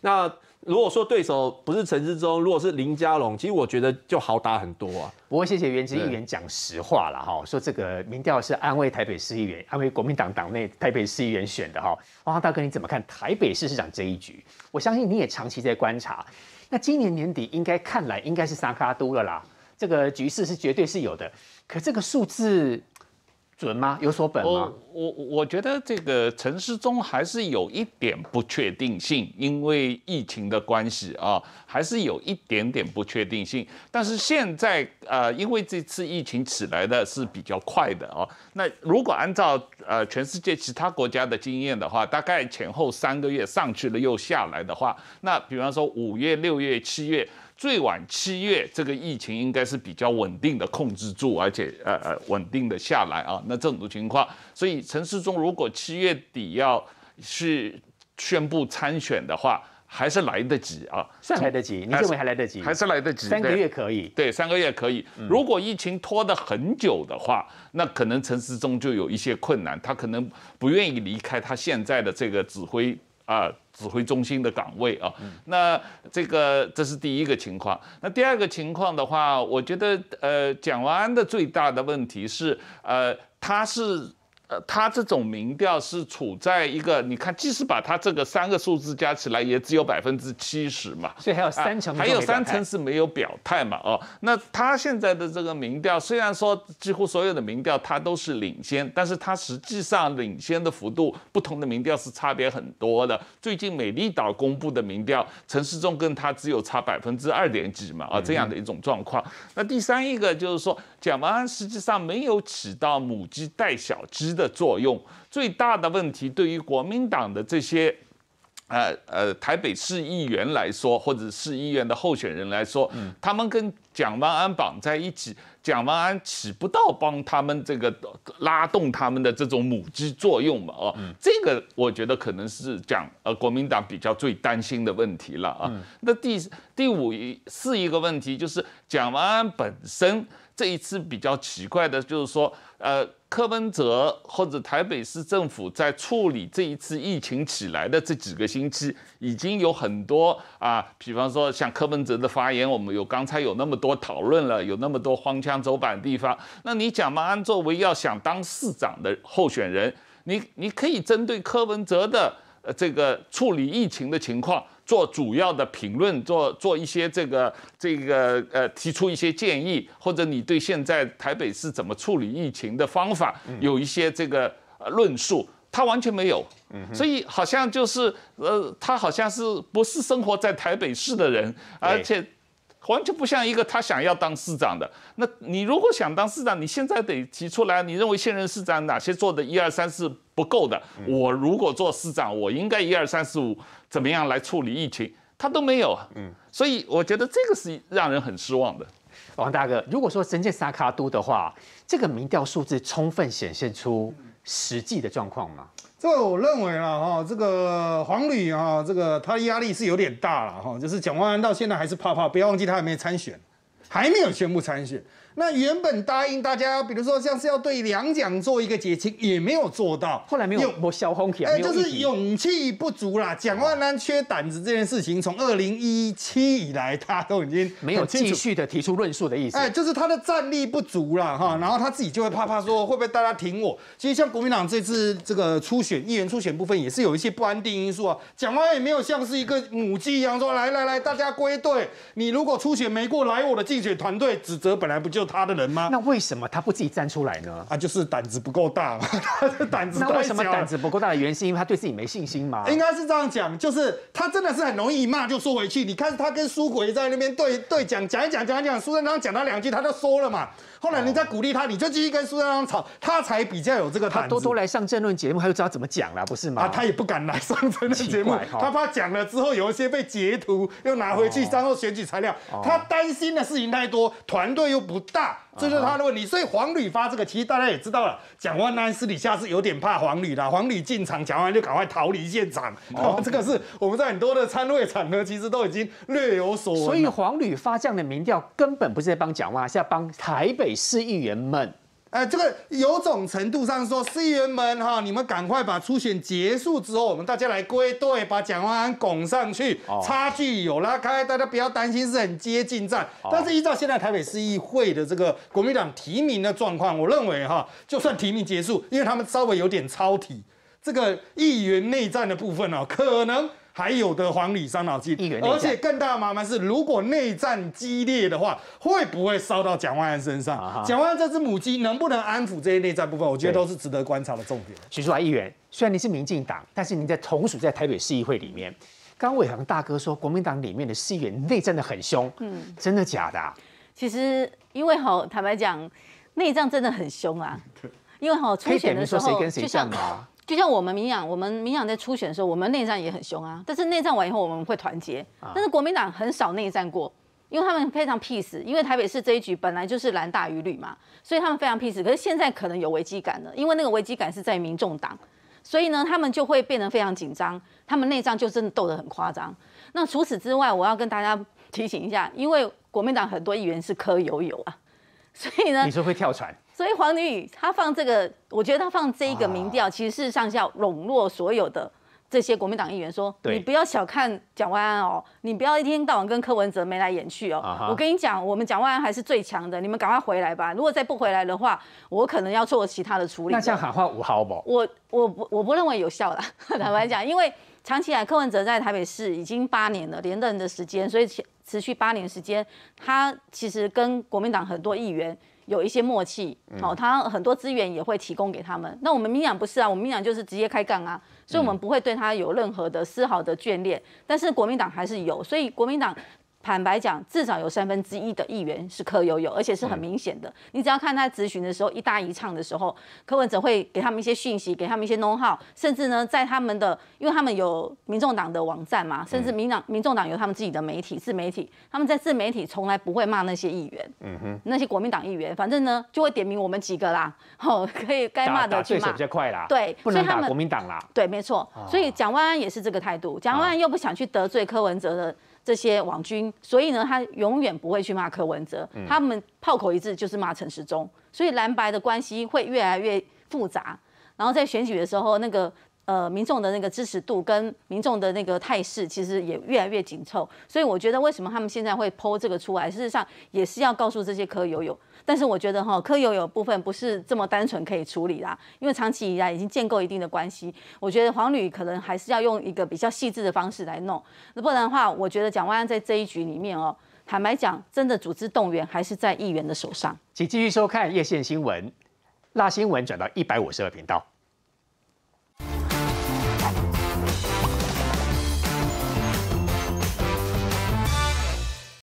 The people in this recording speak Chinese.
那如果说对手不是陈志忠，如果是林佳龙，其实我觉得就好打很多啊。不过谢谢原职议员讲实话了哈，说这个民调是安慰台北市议员，安慰国民党党内台北市议员选的哈。哇，大哥你怎么看台北市市长这一局？我相信你也长期在观察，那今年年底应该看来应该是沙卡都了啦，这个局势是绝对是有的。可这个数字。准吗？有所本吗？我我觉得这个城市中还是有一点不确定性，因为疫情的关系啊，还是有一点点不确定性。但是现在呃，因为这次疫情起来的是比较快的啊，那如果按照。呃，全世界其他国家的经验的话，大概前后三个月上去了又下来的话，那比方说五月、六月、七月，最晚七月这个疫情应该是比较稳定的控制住，而且呃呃稳定的下来啊。那这种情况，所以陈世忠如果七月底要去宣布参选的话。还是来得及啊，算来得及。你认为还来得及？还是来得及，三个月可以。对，三个月可以。如果疫情拖得很久的话，那可能陈时中就有一些困难，他可能不愿意离开他现在的这个指挥啊，指挥中心的岗位啊。那这个这是第一个情况。那第二个情况的话，我觉得呃，蒋万安的最大的问题是呃，他是。呃，他这种民调是处在一个，你看，即使把他这个三个数字加起来，也只有百分之七十嘛，所以还有三成，还有三成是没有表态嘛，哦，那他现在的这个民调，虽然说几乎所有的民调他都是领先，但是他实际上领先的幅度，不同的民调是差别很多的。最近美丽岛公布的民调，陈世忠跟他只有差百分之二点几嘛，啊，这样的一种状况。那第三一个就是说，蒋万安实际上没有起到母鸡带小鸡。的作用最大的问题，对于国民党的这些，呃呃台北市议员来说，或者市议员的候选人来说，嗯，他们跟蒋万安绑在一起，蒋万安起不到帮他们这个拉动他们的这种母鸡作用嘛？哦，这个我觉得可能是讲呃国民党比较最担心的问题了啊。那第第五一四一个问题就是蒋万安本身。这一次比较奇怪的就是说，呃，柯文哲或者台北市政府在处理这一次疫情起来的这几个星期，已经有很多啊，比方说像柯文哲的发言，我们有刚才有那么多讨论了，有那么多荒腔走板地方。那你讲嘛，安作为要想当市长的候选人，你你可以针对柯文哲的呃这个处理疫情的情况。做主要的评论，做做一些这个这个呃，提出一些建议，或者你对现在台北市怎么处理疫情的方法有一些这个论述，他完全没有，所以好像就是呃，他好像是不是生活在台北市的人，而且。完全不像一个他想要当市长的。那你如果想当市长，你现在得提出来，你认为现任市长哪些做的，一、二、三，四不够的。我如果做市长，我应该一、二、三、四、五，怎么样来处理疫情，他都没有。嗯，所以我觉得这个是让人很失望的。王大哥，如果说神剑萨卡都的话，这个民调数字充分显现出实际的状况吗？这个我认为啦，哈，这个黄旅啊，这个他压力是有点大了，哈，就是蒋万安到现在还是怕怕，不要忘记他还没参选，还没有宣布参选。那原本答应大家，比如说像是要对两蒋做一个解清，也没有做到。后来没有，我小红旗啊，就是勇气不足啦。蒋万安缺胆子这件事情，从二零一七以来，他都已经没有继续的提出论述的意思。哎，就是他的战力不足了哈，然后他自己就会怕怕，说会不会大家挺我？其实像国民党这次这个初选，议员初选部分也是有一些不安定因素啊。蒋万安也没有像是一个母鸡一样说来来来，大家归队。你如果初选没过来，我的竞选团队指责本来不就？他的人吗？那为什么他不自己站出来呢？啊，就是胆子不够大，胆子。那为什么胆子不够大的原因是因为他对自己没信心吗？应该是这样讲，就是他真的是很容易骂就缩回去。你看他跟苏国也在那边对对讲讲一讲讲一讲，苏振章讲他两句他就缩了嘛。后来你再鼓励他，你就继续跟苏振章吵，他才比较有这个胆。多多来上政论节目，他就知道怎么讲了，不是吗？啊，他也不敢来上政论节目，他怕讲了之后有一些被截图又拿回去，然后选举材料。他担心的事情太多，团队又不。这是他的问题，所以黄旅发这个，其实大家也知道了。蒋万安私底下是有点怕黄旅的，黄旅进场，蒋万安就赶快逃离现场。这个是我们在很多的参会场合，其实都已经略有所闻。所以黄旅发这样的民调，根本不是在帮蒋万安，是在帮台北市议员们。哎，这个有种程度上说，议员们哈，你们赶快把初选结束之后，我们大家来归队，把蒋万安拱上去，差距有拉开，大家不要担心，是很接近战。但是依照现在台北市议会的这个国民党提名的状况，我认为哈，就算提名结束，因为他们稍微有点超体，这个议员内战的部分呢，可能。还有的黄三老伤脑筋，而且更大的麻烦是，如果内战激烈的话，会不会烧到蒋万安身上？蒋万安这只母鸡能不能安抚这些内战部分？我觉得都是值得观察的重点。许淑华议员，虽然你是民进党，但是你在同属在台北市议会里面，刚伟航大哥说国民党里面的市议员内战的很凶，嗯，真的假的？其实因为好坦白讲，内战真的很凶啊，因为好初选的时候就像。他。就像我们民仰，我们民仰在初选的时候，我们内战也很凶啊。但是内战完以后，我们会团结。但是国民党很少内战过，因为他们非常 peace。因为台北市这一局本来就是蓝大于绿嘛，所以他们非常 peace。可是现在可能有危机感了，因为那个危机感是在民众党，所以呢，他们就会变得非常紧张，他们内战就真的斗得很夸张。那除此之外，我要跟大家提醒一下，因为国民党很多议员是柯友友啊。所以呢，你说会跳船？所以黄女宇他放这个，我觉得他放这一个民调，其实是上要笼络所有的这些国民党议员，说你不要小看蒋万安哦，你不要一天到晚跟柯文哲眉来眼去哦。我跟你讲，我们蒋万安还是最强的，你们赶快回来吧。如果再不回来的话，我可能要做其他的处理。那这样喊话我好不？我我不我不认为有效了，坦白讲，因为。长期来，柯文哲在台北市已经八年了，连任的时间，所以持续八年时间，他其实跟国民党很多议员有一些默契，好，他很多资源也会提供给他们。那我们民党不是啊，我们民党就是直接开杠啊，所以我们不会对他有任何的丝毫的眷恋。但是国民党还是有，所以国民党。坦白讲，至少有三分之一的议员是柯有有，而且是很明显的。你只要看他咨询的时候一搭一唱的时候，柯文哲会给他们一些讯息，给他们一些弄号，甚至呢，在他们的，因为他们有民众党的网站嘛，甚至民党民众党有他们自己的媒体自媒体，他们在自媒体从来不会骂那些议员，嗯哼，那些国民党议员，反正呢就会点名我们几个啦，哦，可以该骂的就骂，打比较快啦，对，不能打国民党啦，对，没错，所以蒋万安也是这个态度，蒋万安又不想去得罪柯文哲的。这些网军，所以呢，他永远不会去骂柯文哲，他们炮口一致就是骂陈时中，所以蓝白的关系会越来越复杂，然后在选举的时候，那个。呃，民众的那个支持度跟民众的那个态势，其实也越来越紧凑。所以我觉得，为什么他们现在会剖这个出来，事实上也是要告诉这些科友友。但是我觉得哈，科友友部分不是这么单纯可以处理啦，因为长期以来已经建构一定的关系。我觉得黄旅可能还是要用一个比较细致的方式来弄，那不然的话，我觉得蒋万安在这一局里面哦，坦白讲，真的组织动员还是在议员的手上。请继续收看叶县新闻，辣新闻转到一百五十二频道。